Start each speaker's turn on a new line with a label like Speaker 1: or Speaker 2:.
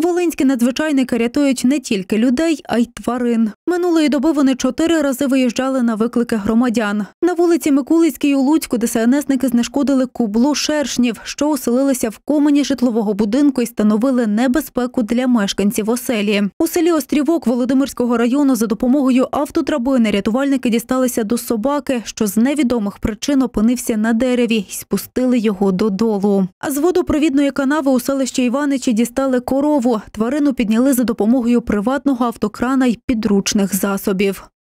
Speaker 1: Волинські надзвичайники рятують не тільки людей, а й тварин. Минулої доби вони чотири рази виїжджали на виклики громадян. На вулиці Микулицькій у Луцьку ДСНСники знешкодили кубло шершнів, що оселилися в комені житлового будинку і становили небезпеку для мешканців оселі. У селі Острівок Володимирського району за допомогою автодрабини рятувальники дісталися до собаки, що з невідомих причин опинився на дереві і спустили його додолу. А з водопровідної канави у селищі Іваничі дістали корову тварину підняли за допомогою приватного автокрана й підручних засобів.